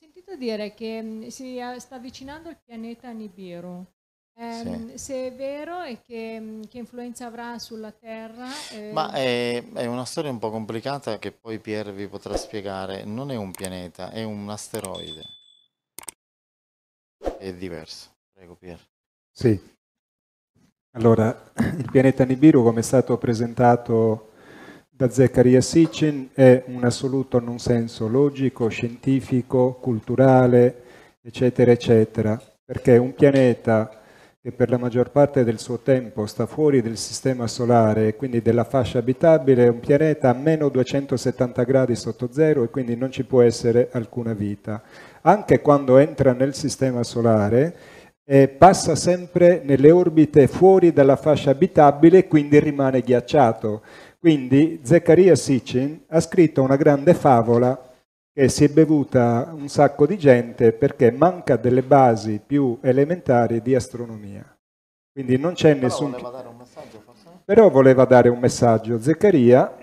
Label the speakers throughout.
Speaker 1: sentito dire che mh, mm, si eh, sta avvicinando il pianeta Nibiru. Ehm, sì. Se è vero e che, mm, che, influenza avrà sulla Terra? Eh... Ma è, è, una storia un po' complicata che poi Pier vi potrà spiegare. Non è un pianeta, è un asteroide. È diverso. Prego Pier. Sì. Allora, il pianeta Nibiru, come è stato presentato da Zeccaria Sitchin è un assoluto non senso logico, scientifico, culturale, eccetera, eccetera, perché un pianeta che per la maggior parte del suo tempo sta fuori del sistema solare e quindi della fascia abitabile, è un pianeta a meno 270 gradi sotto zero e quindi non ci può essere alcuna vita. Anche quando entra nel sistema solare, eh, passa sempre nelle orbite fuori dalla fascia abitabile e quindi rimane ghiacciato quindi Zeccaria Sitchin ha scritto una grande favola che si è bevuta un sacco di gente perché manca delle basi più elementari di astronomia. Quindi non c'è nessun... Però voleva dare un messaggio, Zeccaria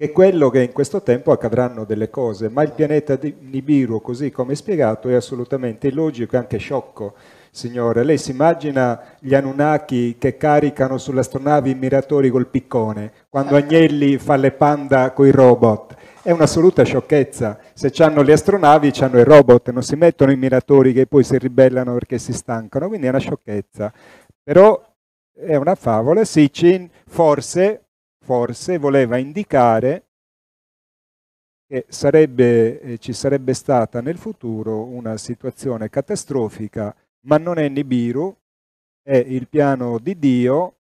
Speaker 1: è quello che in questo tempo accadranno delle cose, ma il pianeta di Nibiru, così come spiegato, è assolutamente illogico e anche sciocco. Signore, lei si immagina gli Anunnaki che caricano sull'astronavi i miratori col piccone, quando Agnelli fa le panda coi robot? È un'assoluta sciocchezza. Se hanno le astronavi, hanno i robot, non si mettono i miratori che poi si ribellano perché si stancano, quindi è una sciocchezza. Però è una favola, Sicin, forse forse voleva indicare che sarebbe, eh, ci sarebbe stata nel futuro una situazione catastrofica, ma non è Nibiru, è il piano di Dio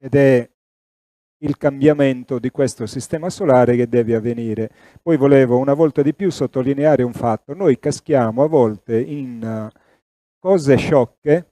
Speaker 1: ed è il cambiamento di questo sistema solare che deve avvenire. Poi volevo una volta di più sottolineare un fatto, noi caschiamo a volte in eh, cose sciocche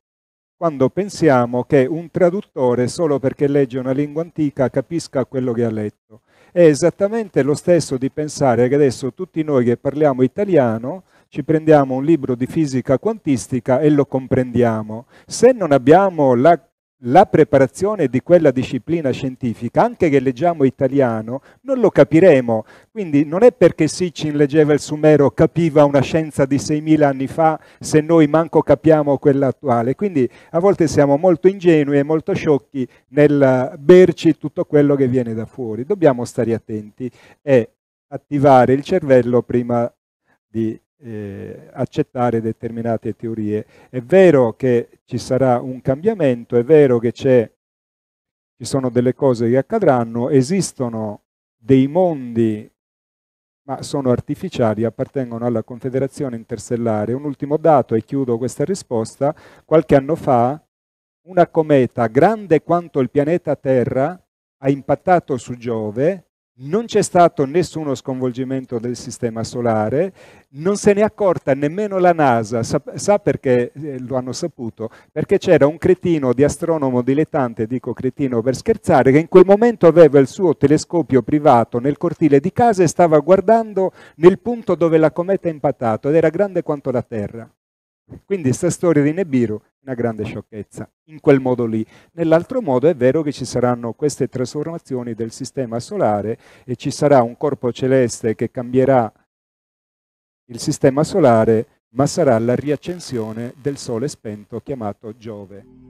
Speaker 1: quando pensiamo che un traduttore, solo perché legge una lingua antica, capisca quello che ha letto. È esattamente lo stesso di pensare che adesso tutti noi che parliamo italiano ci prendiamo un libro di fisica quantistica e lo comprendiamo. Se non abbiamo la la preparazione di quella disciplina scientifica, anche che leggiamo italiano, non lo capiremo. Quindi non è perché Sitchin leggeva il Sumero, capiva una scienza di 6.000 anni fa, se noi manco capiamo quella attuale. Quindi a volte siamo molto ingenui e molto sciocchi nel berci tutto quello che viene da fuori. Dobbiamo stare attenti e attivare il cervello prima di eh, accettare determinate teorie. È vero che ci sarà un cambiamento, è vero che ci sono delle cose che accadranno, esistono dei mondi ma sono artificiali, appartengono alla Confederazione Interstellare. Un ultimo dato, e chiudo questa risposta, qualche anno fa una cometa grande quanto il pianeta Terra ha impattato su Giove non c'è stato nessuno sconvolgimento del sistema solare, non se ne è accorta nemmeno la NASA, sa, sa perché eh, lo hanno saputo, perché c'era un cretino di astronomo dilettante, dico cretino per scherzare, che in quel momento aveva il suo telescopio privato nel cortile di casa e stava guardando nel punto dove la cometa è impattata ed era grande quanto la Terra. Quindi questa storia di Nebiru una grande sciocchezza, in quel modo lì. Nell'altro modo è vero che ci saranno queste trasformazioni del sistema solare e ci sarà un corpo celeste che cambierà il sistema solare, ma sarà la riaccensione del sole spento chiamato Giove.